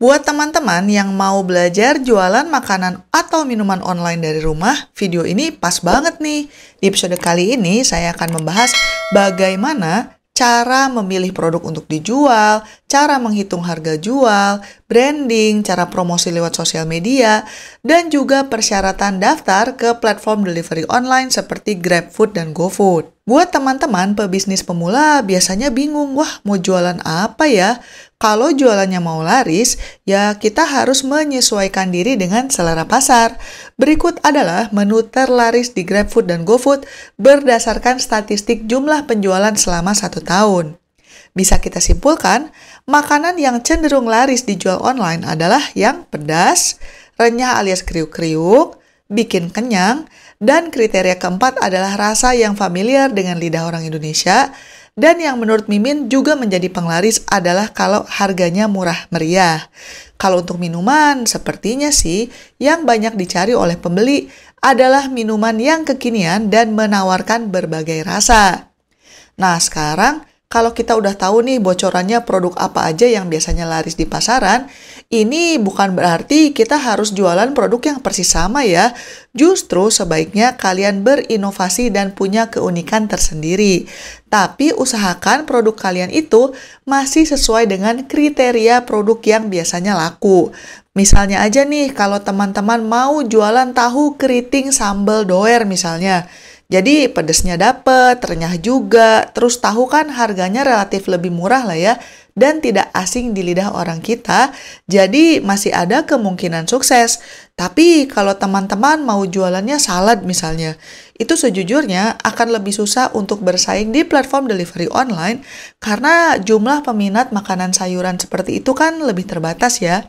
Buat teman-teman yang mau belajar jualan makanan atau minuman online dari rumah, video ini pas banget nih. Di episode kali ini saya akan membahas bagaimana cara memilih produk untuk dijual, cara menghitung harga jual, branding, cara promosi lewat sosial media, dan juga persyaratan daftar ke platform delivery online seperti GrabFood dan GoFood. Buat teman-teman pebisnis pemula biasanya bingung, wah mau jualan apa ya? Kalau jualannya mau laris, ya kita harus menyesuaikan diri dengan selera pasar. Berikut adalah menu terlaris di GrabFood dan GoFood berdasarkan statistik jumlah penjualan selama satu tahun. Bisa kita simpulkan, makanan yang cenderung laris dijual online adalah yang pedas, renyah alias kriuk-kriuk, bikin kenyang, dan kriteria keempat adalah rasa yang familiar dengan lidah orang Indonesia dan yang menurut Mimin juga menjadi penglaris adalah kalau harganya murah meriah. Kalau untuk minuman, sepertinya sih yang banyak dicari oleh pembeli adalah minuman yang kekinian dan menawarkan berbagai rasa. Nah, sekarang kalau kita udah tahu nih bocorannya produk apa aja yang biasanya laris di pasaran, ini bukan berarti kita harus jualan produk yang persis sama ya. Justru sebaiknya kalian berinovasi dan punya keunikan tersendiri. Tapi usahakan produk kalian itu masih sesuai dengan kriteria produk yang biasanya laku. Misalnya aja nih kalau teman-teman mau jualan tahu keriting sambal doer misalnya. Jadi pedesnya dapet, ternyah juga, terus tahu kan harganya relatif lebih murah lah ya, dan tidak asing di lidah orang kita, jadi masih ada kemungkinan sukses. Tapi kalau teman-teman mau jualannya salad misalnya, itu sejujurnya akan lebih susah untuk bersaing di platform delivery online karena jumlah peminat makanan sayuran seperti itu kan lebih terbatas ya.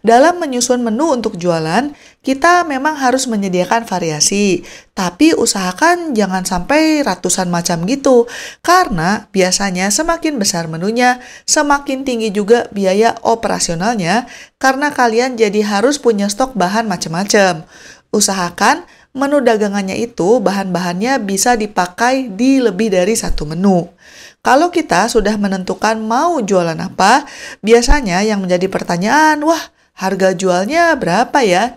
Dalam menyusun menu untuk jualan, kita memang harus menyediakan variasi, tapi usahakan jangan sampai ratusan macam gitu, karena biasanya semakin besar menunya, semakin tinggi juga biaya operasionalnya, karena kalian jadi harus punya stok bahan macam-macam. Usahakan menu dagangannya itu bahan-bahannya bisa dipakai di lebih dari satu menu. Kalau kita sudah menentukan mau jualan apa, biasanya yang menjadi pertanyaan, wah harga jualnya berapa ya?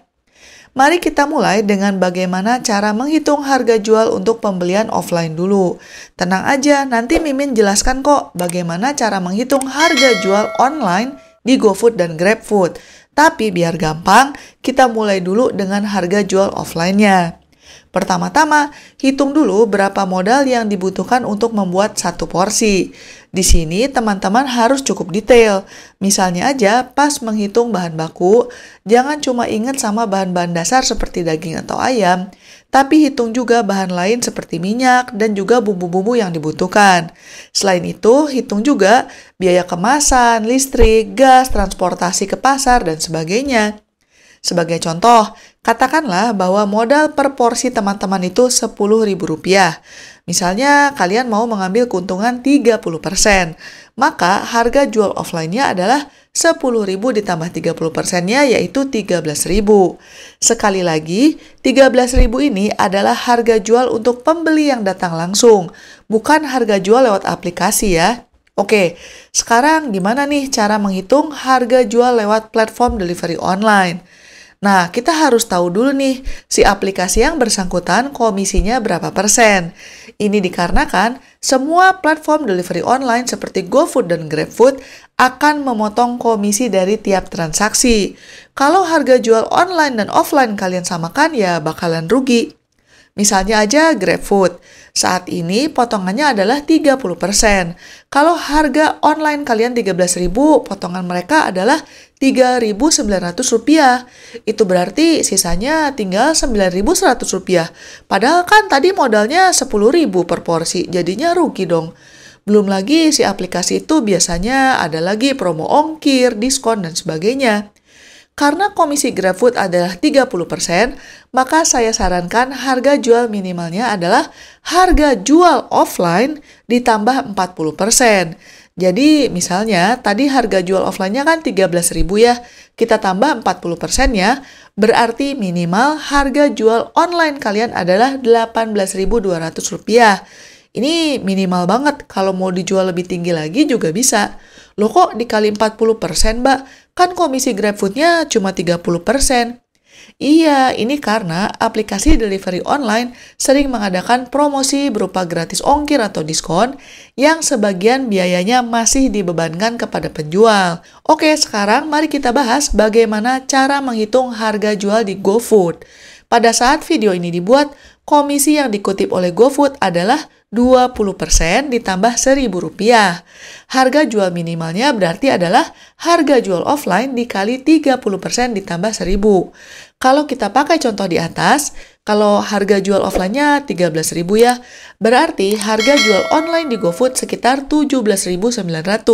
Mari kita mulai dengan bagaimana cara menghitung harga jual untuk pembelian offline dulu. Tenang aja, nanti Mimin jelaskan kok bagaimana cara menghitung harga jual online di GoFood dan GrabFood. Tapi biar gampang, kita mulai dulu dengan harga jual offline-nya. Pertama-tama, hitung dulu berapa modal yang dibutuhkan untuk membuat satu porsi. Di sini, teman-teman harus cukup detail. Misalnya aja, pas menghitung bahan baku, jangan cuma ingat sama bahan-bahan dasar seperti daging atau ayam, tapi hitung juga bahan lain seperti minyak dan juga bumbu-bumbu yang dibutuhkan. Selain itu, hitung juga biaya kemasan, listrik, gas, transportasi ke pasar, dan sebagainya. Sebagai contoh, Katakanlah bahwa modal per porsi teman-teman itu Rp10.000. Misalnya kalian mau mengambil keuntungan 30%, maka harga jual offline-nya adalah 10.000 ditambah 30%-nya yaitu 13.000. Sekali lagi, 13.000 ini adalah harga jual untuk pembeli yang datang langsung, bukan harga jual lewat aplikasi ya. Oke, sekarang gimana nih cara menghitung harga jual lewat platform delivery online? Nah, kita harus tahu dulu nih, si aplikasi yang bersangkutan komisinya berapa persen. Ini dikarenakan semua platform delivery online seperti GoFood dan GrabFood akan memotong komisi dari tiap transaksi. Kalau harga jual online dan offline kalian samakan, ya bakalan rugi. Misalnya aja GrabFood. Saat ini potongannya adalah 30%. Kalau harga online kalian 13.000, potongan mereka adalah 3.900 rupiah. Itu berarti sisanya tinggal 9.100 rupiah. Padahal kan tadi modalnya 10.000 per porsi, jadinya rugi dong. Belum lagi si aplikasi itu biasanya ada lagi promo ongkir, diskon, dan sebagainya. Karena komisi GrabFood adalah 30%, maka saya sarankan harga jual minimalnya adalah harga jual offline ditambah 40%. Jadi misalnya tadi harga jual offline-nya kan 13.000 ya, kita tambah 40% ya, berarti minimal harga jual online kalian adalah 18.200 rupiah. Ini minimal banget, kalau mau dijual lebih tinggi lagi juga bisa. Loh kok dikali 40% mbak, Kan komisi GrabFood-nya cuma 30%. Iya, ini karena aplikasi delivery online sering mengadakan promosi berupa gratis ongkir atau diskon yang sebagian biayanya masih dibebankan kepada penjual. Oke, sekarang mari kita bahas bagaimana cara menghitung harga jual di GoFood. Pada saat video ini dibuat, komisi yang dikutip oleh GoFood adalah 20% ditambah seribu rupiah. Harga jual minimalnya berarti adalah harga jual offline dikali 30% ditambah seribu. Kalau kita pakai contoh di atas, kalau harga jual offline-nya Rp13.000 ya, berarti harga jual online di GoFood sekitar Rp17.900.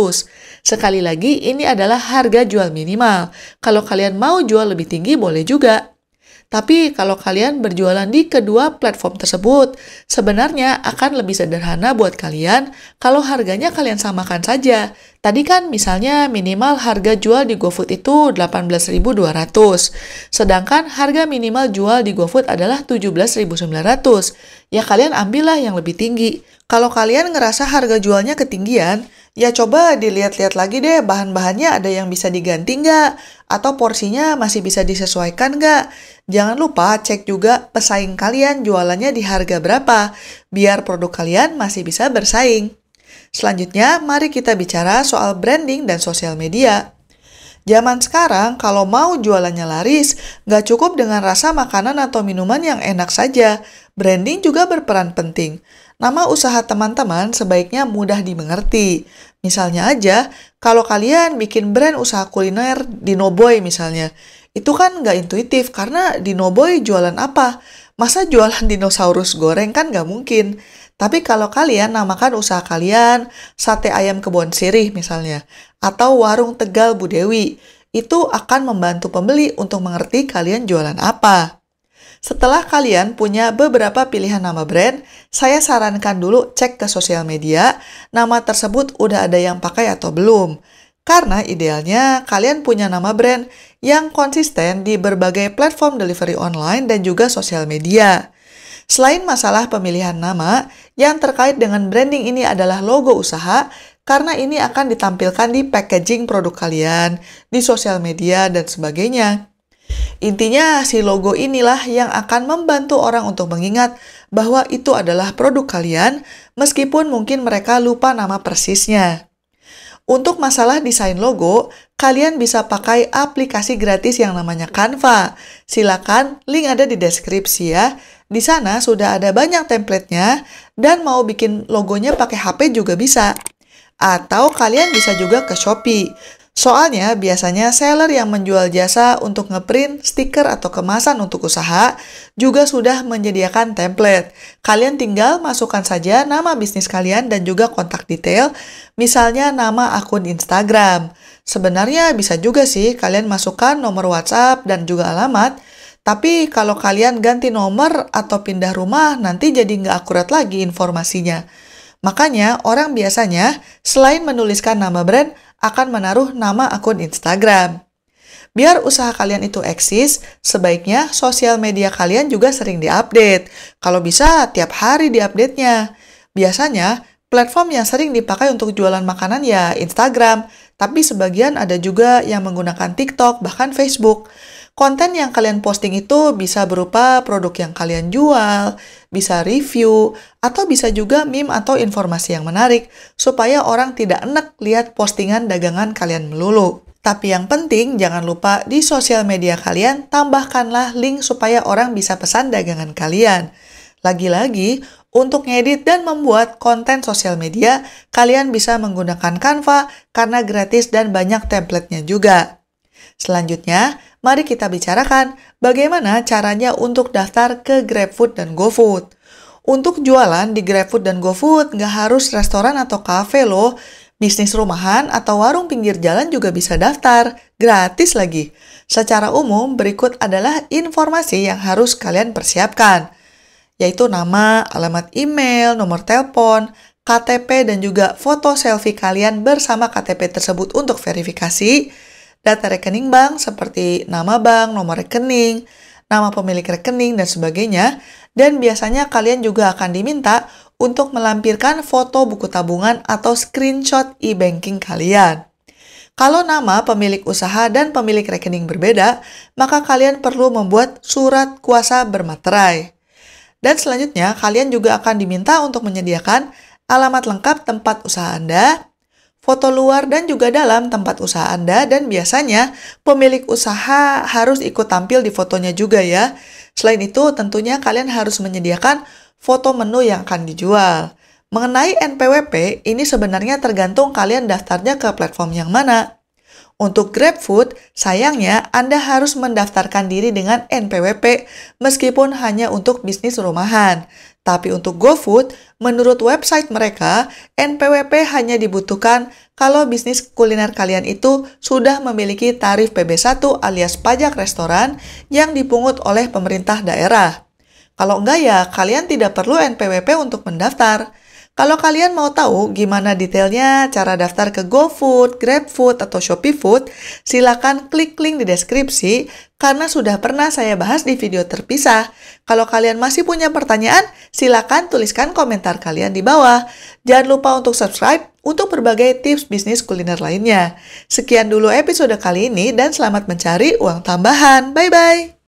Sekali lagi, ini adalah harga jual minimal. Kalau kalian mau jual lebih tinggi boleh juga. Tapi kalau kalian berjualan di kedua platform tersebut, sebenarnya akan lebih sederhana buat kalian kalau harganya kalian samakan saja. Tadi kan misalnya minimal harga jual di GoFood itu 18.200, sedangkan harga minimal jual di GoFood adalah 17.900. Ya kalian ambillah yang lebih tinggi. Kalau kalian ngerasa harga jualnya ketinggian, Ya coba dilihat-lihat lagi deh bahan-bahannya ada yang bisa diganti nggak? Atau porsinya masih bisa disesuaikan nggak? Jangan lupa cek juga pesaing kalian jualannya di harga berapa, biar produk kalian masih bisa bersaing. Selanjutnya, mari kita bicara soal branding dan sosial media. Zaman sekarang, kalau mau jualannya laris, nggak cukup dengan rasa makanan atau minuman yang enak saja. Branding juga berperan penting. Nama usaha teman-teman sebaiknya mudah dimengerti. Misalnya aja, kalau kalian bikin brand usaha kuliner di Noboy misalnya, itu kan nggak intuitif karena di Noboy jualan apa? Masa jualan dinosaurus goreng kan nggak mungkin. Tapi kalau kalian namakan usaha kalian sate ayam kebon sirih misalnya, atau warung Tegal Budewi, itu akan membantu pembeli untuk mengerti kalian jualan apa. Setelah kalian punya beberapa pilihan nama brand, saya sarankan dulu cek ke sosial media nama tersebut udah ada yang pakai atau belum. Karena idealnya kalian punya nama brand yang konsisten di berbagai platform delivery online dan juga sosial media. Selain masalah pemilihan nama, yang terkait dengan branding ini adalah logo usaha, karena ini akan ditampilkan di packaging produk kalian, di sosial media, dan sebagainya. Intinya si logo inilah yang akan membantu orang untuk mengingat bahwa itu adalah produk kalian meskipun mungkin mereka lupa nama persisnya. Untuk masalah desain logo, kalian bisa pakai aplikasi gratis yang namanya Canva. Silakan, link ada di deskripsi ya. Di sana sudah ada banyak templatenya dan mau bikin logonya pakai HP juga bisa. Atau kalian bisa juga ke Shopee. Soalnya biasanya seller yang menjual jasa untuk ngeprint stiker atau kemasan untuk usaha juga sudah menyediakan template. Kalian tinggal masukkan saja nama bisnis kalian dan juga kontak detail, misalnya nama akun Instagram. Sebenarnya bisa juga sih kalian masukkan nomor WhatsApp dan juga alamat, tapi kalau kalian ganti nomor atau pindah rumah nanti jadi nggak akurat lagi informasinya. Makanya orang biasanya selain menuliskan nama brand, akan menaruh nama akun Instagram. Biar usaha kalian itu eksis, sebaiknya sosial media kalian juga sering diupdate. Kalau bisa, tiap hari diupdate-nya. Biasanya, platform yang sering dipakai untuk jualan makanan ya Instagram, tapi sebagian ada juga yang menggunakan TikTok, bahkan Facebook. Konten yang kalian posting itu bisa berupa produk yang kalian jual, bisa review, atau bisa juga meme atau informasi yang menarik, supaya orang tidak enak lihat postingan dagangan kalian melulu. Tapi yang penting, jangan lupa di sosial media kalian tambahkanlah link supaya orang bisa pesan dagangan kalian. Lagi-lagi, untuk ngedit dan membuat konten sosial media, kalian bisa menggunakan Canva karena gratis dan banyak templatenya juga. Selanjutnya, mari kita bicarakan bagaimana caranya untuk daftar ke GrabFood dan GoFood. Untuk jualan di GrabFood dan GoFood nggak harus restoran atau kafe loh. Bisnis rumahan atau warung pinggir jalan juga bisa daftar, gratis lagi. Secara umum, berikut adalah informasi yang harus kalian persiapkan, yaitu nama, alamat email, nomor telepon, KTP, dan juga foto selfie kalian bersama KTP tersebut untuk verifikasi, data rekening bank seperti nama bank, nomor rekening, nama pemilik rekening, dan sebagainya. Dan biasanya kalian juga akan diminta untuk melampirkan foto buku tabungan atau screenshot e-banking kalian. Kalau nama pemilik usaha dan pemilik rekening berbeda, maka kalian perlu membuat surat kuasa bermaterai. Dan selanjutnya, kalian juga akan diminta untuk menyediakan alamat lengkap tempat usaha Anda, foto luar dan juga dalam tempat usaha Anda dan biasanya pemilik usaha harus ikut tampil di fotonya juga ya. Selain itu, tentunya kalian harus menyediakan foto menu yang akan dijual. Mengenai NPWP, ini sebenarnya tergantung kalian daftarnya ke platform yang mana. Untuk GrabFood, sayangnya Anda harus mendaftarkan diri dengan NPWP meskipun hanya untuk bisnis rumahan. Tapi untuk GoFood, menurut website mereka, NPWP hanya dibutuhkan kalau bisnis kuliner kalian itu sudah memiliki tarif PB1 alias pajak restoran yang dipungut oleh pemerintah daerah. Kalau enggak ya, kalian tidak perlu NPWP untuk mendaftar. Kalau kalian mau tahu gimana detailnya cara daftar ke GoFood, GrabFood, atau ShopeeFood, silakan klik link di deskripsi karena sudah pernah saya bahas di video terpisah. Kalau kalian masih punya pertanyaan, silakan tuliskan komentar kalian di bawah. Jangan lupa untuk subscribe untuk berbagai tips bisnis kuliner lainnya. Sekian dulu episode kali ini dan selamat mencari uang tambahan. Bye-bye!